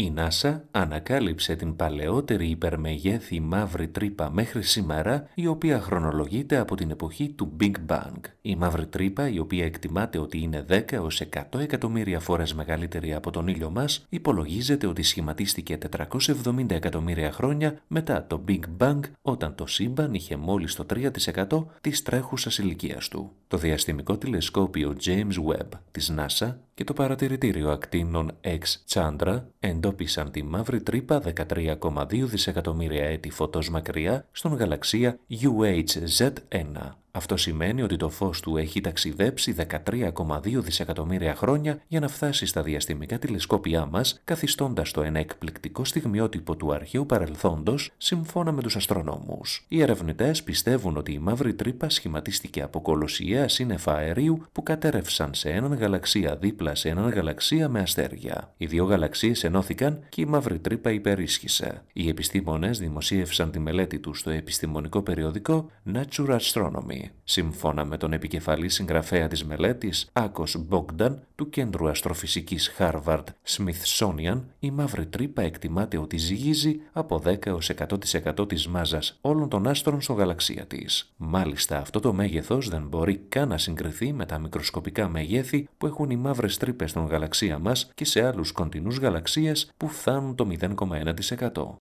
Η NASA ανακάλυψε την παλαιότερη υπερμεγέθη μαύρη τρύπα μέχρι σήμερα, η οποία χρονολογείται από την εποχή του Big Bang. Η μαύρη τρύπα, η οποία εκτιμάται ότι είναι 10 έως 100 εκατομμύρια φορές μεγαλύτερη από τον ήλιο μας, υπολογίζεται ότι σχηματίστηκε 470 εκατομμύρια χρόνια μετά το Big Bang, όταν το σύμπαν είχε μόλις το 3% της τρέχουσας ηλικίας του. Το διαστημικό τηλεσκόπιο James Webb της NASA και το παρατηρητήριο ακτίνων ακτίνων X-Chandra εντόπισαν τη μαύρη τρύπα 13,2 δισεκατομμύρια έτη φωτός μακριά στον γαλαξία UHZ1. Αυτό σημαίνει ότι το φως του έχει ταξιδέψει 13,2 δισεκατομμύρια χρόνια για να φτάσει στα διαστημικά τηλεσκόπια μας, καθιστώντας το ένα εκπληκτικό στιγμιότυπο του αρχαίου παρελθόντος, σύμφωνα με τους αστρονόμους. Οι ερευνητές πιστεύουν ότι η μαύρη τρύπα σχηματίστηκε από κολοσιαία σύννεφα αερίου που κατέρευσαν σε έναν γαλαξία δίπλα σε έναν γαλαξία με αστέρια. Οι δύο γαλαξίες ενώθηκαν και η μαύρη τρύπα υπερίσχυσε. Οι επιστήμονες δημοσίευσαν τη μελέτη τους στο επιστημονικό περιοδικό Nature Astronomy σύμφωνα με τον επικεφαλή συγγραφέα της μελέτης, Άκος Μπόγκταν, του Κέντρου Αστροφυσικής Harvard Smithsonian, η μαύρη τρύπα εκτιμάται ότι ζυγίζει από 10 έως 100% της μάζας όλων των άστρων στο γαλαξία της. Μάλιστα, αυτό το μέγεθος δεν μπορεί καν να συγκριθεί με τα μικροσκοπικά μεγέθη που έχουν οι μαύρες τρύπες στον γαλαξία μας και σε άλλους κοντινούς γαλαξίες που φτάνουν το 0,1%.